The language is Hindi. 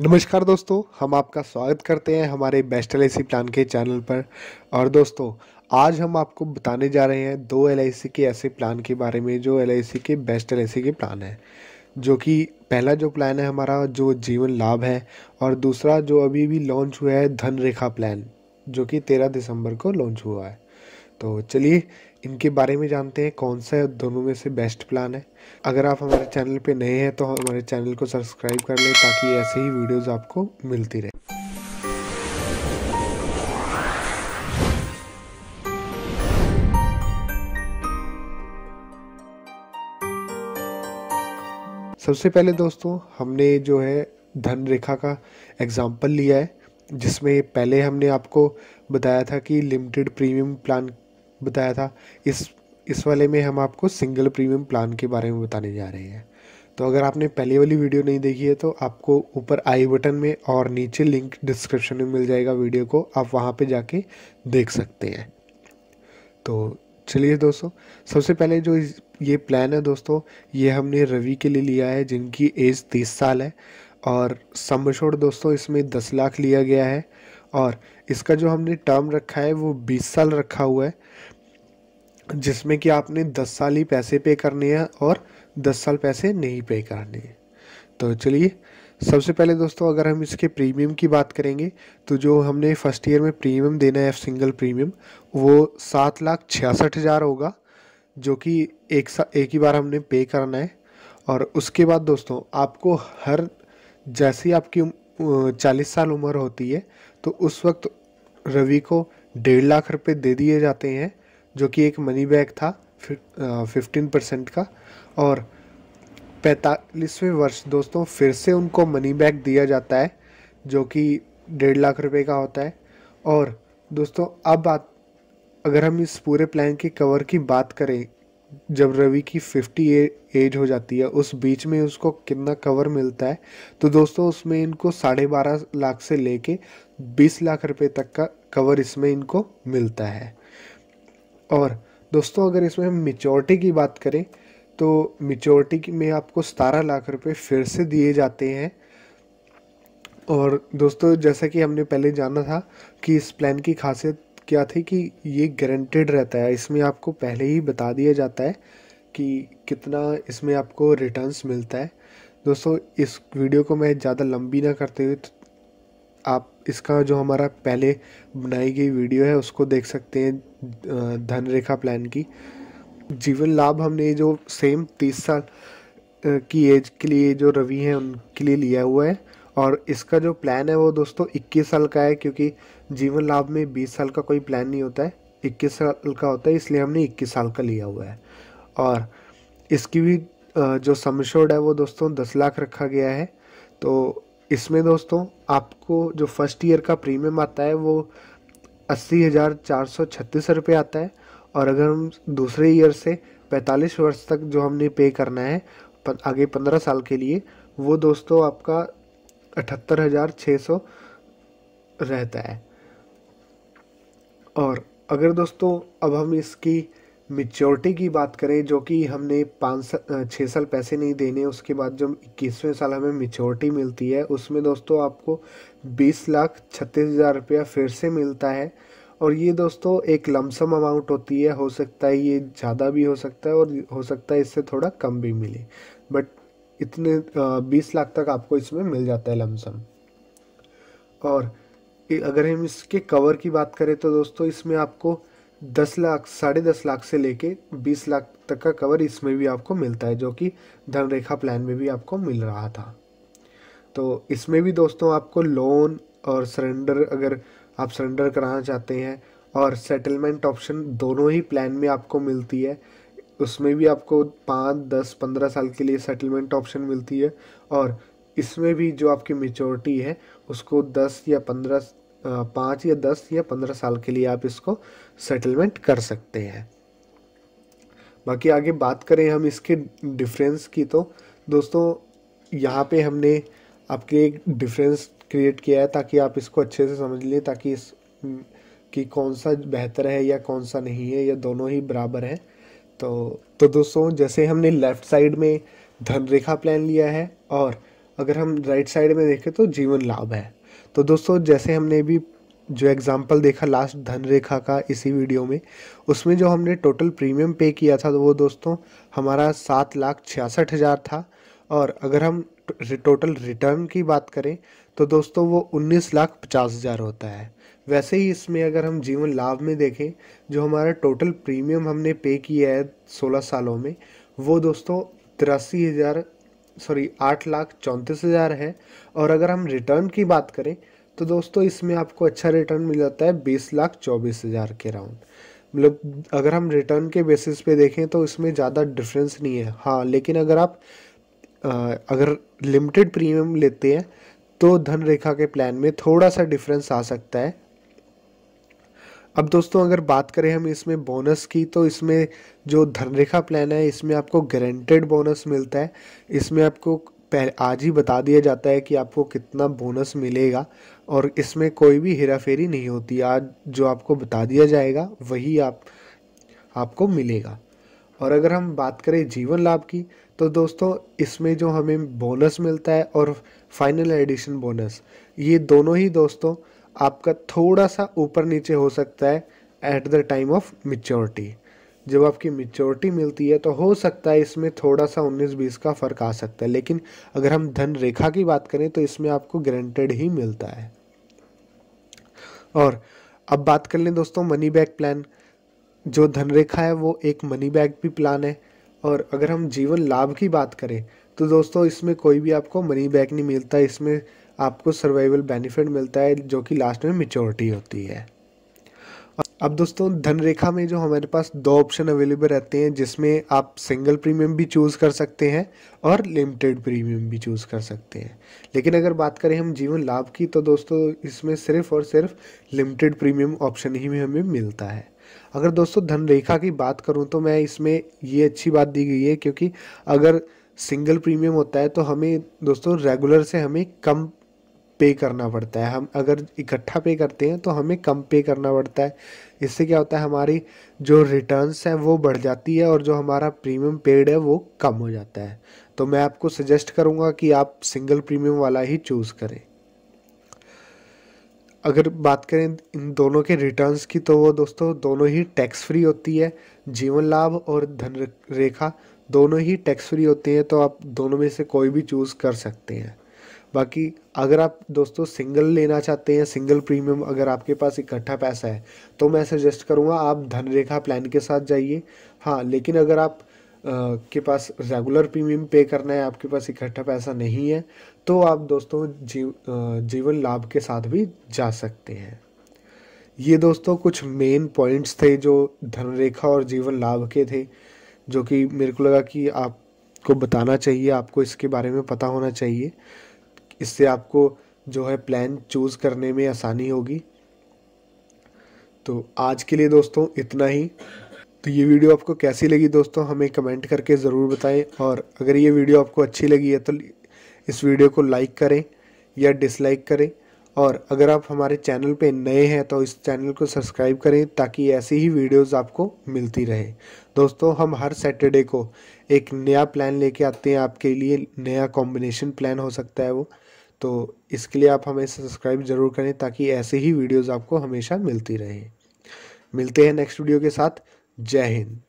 नमस्कार दोस्तों हम आपका स्वागत करते हैं हमारे बेस्ट एल प्लान के चैनल पर और दोस्तों आज हम आपको बताने जा रहे हैं दो एल के ऐसे प्लान के बारे में जो एल के बेस्ट एल के प्लान हैं जो कि पहला जो प्लान है हमारा जो जीवन लाभ है और दूसरा जो अभी भी लॉन्च हुआ है धन रेखा प्लान जो कि तेरह दिसंबर को लॉन्च हुआ है तो चलिए इनके बारे में जानते हैं कौन सा है दोनों में से बेस्ट प्लान है अगर आप हमारे चैनल पे नए हैं तो हमारे चैनल को सब्सक्राइब कर लें ताकि ऐसे ही वीडियोस आपको मिलती रहे सबसे पहले दोस्तों हमने जो है धन रेखा का एग्जाम्पल लिया है जिसमें पहले हमने आपको बताया था कि लिमिटेड प्रीमियम प्लान बताया था इस इस वाले में हम आपको सिंगल प्रीमियम प्लान के बारे में बताने जा रहे हैं तो अगर आपने पहले वाली वीडियो नहीं देखी है तो आपको ऊपर आई बटन में और नीचे लिंक डिस्क्रिप्शन में मिल जाएगा वीडियो को आप वहाँ पर जाके देख सकते हैं तो चलिए दोस्तों सबसे पहले जो ये प्लान है दोस्तों ये हमने रवि के लिए लिया है जिनकी एज तीस साल है और समझोड़ दोस्तों इसमें दस लाख लिया गया है और इसका जो हमने टर्म रखा है वो बीस साल रखा हुआ है जिसमें कि आपने दस साल ही पैसे पे करने हैं और दस साल पैसे नहीं पे करने हैं तो चलिए सबसे पहले दोस्तों अगर हम इसके प्रीमियम की बात करेंगे तो जो हमने फर्स्ट ईयर में प्रीमियम देना है सिंगल प्रीमियम वो सात लाख छियासठ हज़ार होगा जो कि एक सा एक ही बार हमने पे करना है और उसके बाद दोस्तों आपको हर जैसी आपकी चालीस साल उम्र होती है तो उस वक्त रवि को डेढ़ लाख रुपए दे दिए जाते हैं जो कि एक मनी बैग था फिफ्टीन परसेंट का और पैंतालीसवें वर्ष दोस्तों फिर से उनको मनी बैग दिया जाता है जो कि डेढ़ लाख रुपए का होता है और दोस्तों अब बात अगर हम इस पूरे प्लान के कवर की बात करें जब रवि की फिफ्टी एज हो जाती है उस बीच में उसको कितना कवर मिलता है तो दोस्तों उसमें इनको साढ़े बारह लाख से लेके बीस लाख रुपए तक का कवर इसमें इनको मिलता है और दोस्तों अगर इसमें हम मिच्योरिटी की बात करें तो मिच्योरिटी में आपको सतारह लाख रुपए फिर से दिए जाते हैं और दोस्तों जैसा कि हमने पहले जाना था कि इस प्लान की खासियत क्या थे कि ये गारंटेड रहता है इसमें आपको पहले ही बता दिया जाता है कि कितना इसमें आपको रिटर्न्स मिलता है दोस्तों इस वीडियो को मैं ज़्यादा लंबी ना करते हुए तो आप इसका जो हमारा पहले बनाई गई वीडियो है उसको देख सकते हैं धन रेखा प्लान की जीवन लाभ हमने जो सेम तीस साल की एज के लिए जो रवि हैं उनके लिए लिया हुआ है और इसका जो प्लान है वो दोस्तों 21 साल का है क्योंकि जीवन लाभ में बीस साल का कोई प्लान नहीं होता है इक्कीस साल का होता है इसलिए हमने इक्कीस साल का लिया हुआ है और इसकी भी जो समशोड है वो दोस्तों दस लाख रखा गया है तो इसमें दोस्तों आपको जो फर्स्ट ईयर का प्रीमियम आता है वो अस्सी हज़ार चार सौ छत्तीस रुपये आता है और अगर हम दूसरे ईयर से पैंतालीस वर्ष तक जो हमने पे करना है आगे पंद्रह साल के लिए वो दोस्तों आपका अठहत्तर हज़ार छः सौ रहता है और अगर दोस्तों अब हम इसकी मिच्योरिटी की बात करें जो कि हमने पाँच साल छः साल पैसे नहीं देने उसके बाद जो इक्कीसवें साल हमें मिच्योरिटी मिलती है उसमें दोस्तों आपको बीस लाख छत्तीस हज़ार रुपया फिर से मिलता है और ये दोस्तों एक लमसम अमाउंट होती है हो सकता है ये ज़्यादा भी हो सकता है और हो सकता है इससे थोड़ा कम भी मिले बट इतने बीस लाख तक आपको इसमें मिल जाता है लमसम और अगर हम इसके कवर की बात करें तो दोस्तों इसमें आपको दस लाख साढ़े दस लाख से लेके बीस लाख तक का कवर इसमें भी आपको मिलता है जो कि धनरेखा प्लान में भी आपको मिल रहा था तो इसमें भी दोस्तों आपको लोन और सरेंडर अगर आप सरेंडर कराना चाहते हैं और सेटलमेंट ऑप्शन दोनों ही प्लान में आपको मिलती है उसमें भी आपको पाँच दस पंद्रह साल के लिए सेटलमेंट ऑप्शन मिलती है और इसमें भी जो आपकी मेचोरिटी है उसको दस या पंद्रह पाँच या दस या पंद्रह साल के लिए आप इसको सेटलमेंट कर सकते हैं बाकी आगे बात करें हम इसके डिफरेंस की तो दोस्तों यहाँ पे हमने आपके एक डिफरेंस क्रिएट किया है ताकि आप इसको अच्छे से समझ लें ताकि इस कि कौन सा बेहतर है या कौन सा नहीं है या दोनों ही बराबर हैं तो तो दोस्तों जैसे हमने लेफ़्ट साइड में धन रेखा प्लान लिया है और अगर हम राइट साइड में देखें तो जीवन लाभ है तो दोस्तों जैसे हमने भी जो एग्ज़ाम्पल देखा लास्ट धन रेखा का इसी वीडियो में उसमें जो हमने टोटल प्रीमियम पे किया था तो वो दोस्तों हमारा सात लाख छियासठ हज़ार था और अगर हम टोटल रिटर्न की बात करें तो दोस्तों वो उन्नीस लाख पचास हज़ार होता है वैसे ही इसमें अगर हम जीवन लाभ में देखें जो हमारा टोटल प्रीमियम हमने पे किया है सोलह सालों में वो दोस्तों तिरासी हज़ार सॉरी आठ लाख चौंतीस हज़ार है और अगर हम रिटर्न की बात करें तो दोस्तों इसमें आपको अच्छा रिटर्न मिल जाता है बीस लाख चौबीस हज़ार के राउंड मतलब अगर हम रिटर्न के बेसिस पे देखें तो इसमें ज़्यादा डिफरेंस नहीं है हाँ लेकिन अगर आप आ, अगर लिमिटेड प्रीमियम लेते हैं तो धन रेखा के प्लान में थोड़ा सा डिफरेंस आ सकता है अब दोस्तों अगर बात करें हम इसमें बोनस की तो इसमें जो धनरेखा प्लान है इसमें आपको गारंटेड बोनस मिलता है इसमें आपको पहले आज ही बता दिया जाता है कि आपको कितना बोनस मिलेगा और इसमें कोई भी हेराफेरी नहीं होती आज जो आपको बता दिया जाएगा वही आप आपको मिलेगा और अगर हम बात करें जीवन लाभ की तो दोस्तों इसमें जो हमें बोनस मिलता है और फाइनल एडिशन बोनस ये दोनों ही दोस्तों आपका थोड़ा सा ऊपर नीचे हो सकता है at the time of maturity जब आपकी मिच्योरिटी मिलती है तो हो सकता है इसमें थोड़ा सा 19-20 का फ़र्क आ सकता है लेकिन अगर हम धन रेखा की बात करें तो इसमें आपको ग्रेंटेड ही मिलता है और अब बात कर लें दोस्तों मनी बैग प्लान जो धन रेखा है वो एक मनी बैग भी प्लान है और अगर हम जीवन लाभ की बात करें तो दोस्तों इसमें कोई भी आपको मनी बैग नहीं मिलता इसमें आपको सर्वाइवल बेनिफिट मिलता है जो कि लास्ट में मेच्योरिटी होती है अब दोस्तों धन रेखा में जो हमारे पास दो ऑप्शन अवेलेबल रहते हैं जिसमें आप सिंगल प्रीमियम भी चूज़ कर सकते हैं और लिमिटेड प्रीमियम भी चूज़ कर सकते हैं लेकिन अगर बात करें हम जीवन लाभ की तो दोस्तों इसमें सिर्फ और सिर्फ लिमिटेड प्रीमियम ऑप्शन ही में हमें मिलता है अगर दोस्तों धन रेखा की बात करूँ तो मैं इसमें ये अच्छी बात दी गई है क्योंकि अगर सिंगल प्रीमियम होता है तो हमें दोस्तों रेगुलर से हमें कम पे करना पड़ता है हम अगर इकट्ठा पे करते हैं तो हमें कम पे करना पड़ता है इससे क्या होता है हमारी जो रिटर्न्स हैं वो बढ़ जाती है और जो हमारा प्रीमियम पेड है वो कम हो जाता है तो मैं आपको सजेस्ट करूँगा कि आप सिंगल प्रीमियम वाला ही चूज़ करें अगर बात करें इन दोनों के रिटर्न्स की तो वो दोस्तों दोनों ही टैक्स फ्री होती है जीवन लाभ और धन रेखा दोनों ही टैक्स फ्री होते हैं तो आप दोनों में से कोई भी चूज़ कर सकते हैं बाकी अगर आप दोस्तों सिंगल लेना चाहते हैं सिंगल प्रीमियम अगर आपके पास इकट्ठा पैसा है तो मैं सजेस्ट करूँगा आप धनरेखा प्लान के साथ जाइए हाँ लेकिन अगर आप आ, के पास रेगुलर प्रीमियम पे करना है आपके पास इकट्ठा पैसा नहीं है तो आप दोस्तों जीव जीवन लाभ के साथ भी जा सकते हैं ये दोस्तों कुछ मेन पॉइंट्स थे जो धनरेखा और जीवन लाभ के थे जो कि मेरे को लगा कि आपको बताना चाहिए आपको इसके बारे में पता होना चाहिए इससे आपको जो है प्लान चूज़ करने में आसानी होगी तो आज के लिए दोस्तों इतना ही तो ये वीडियो आपको कैसी लगी दोस्तों हमें कमेंट करके ज़रूर बताएं और अगर ये वीडियो आपको अच्छी लगी है तो इस वीडियो को लाइक करें या डिसलाइक करें और अगर आप हमारे चैनल पे नए हैं तो इस चैनल को सब्सक्राइब करें ताकि ऐसी ही वीडियोस आपको मिलती रहे दोस्तों हम हर सैटरडे को एक नया प्लान लेके आते हैं आपके लिए नया कॉम्बिनेशन प्लान हो सकता है वो तो इसके लिए आप हमें सब्सक्राइब ज़रूर करें ताकि ऐसे ही वीडियोज़ आपको हमेशा मिलती रहे मिलते हैं नेक्स्ट वीडियो के साथ जय हिंद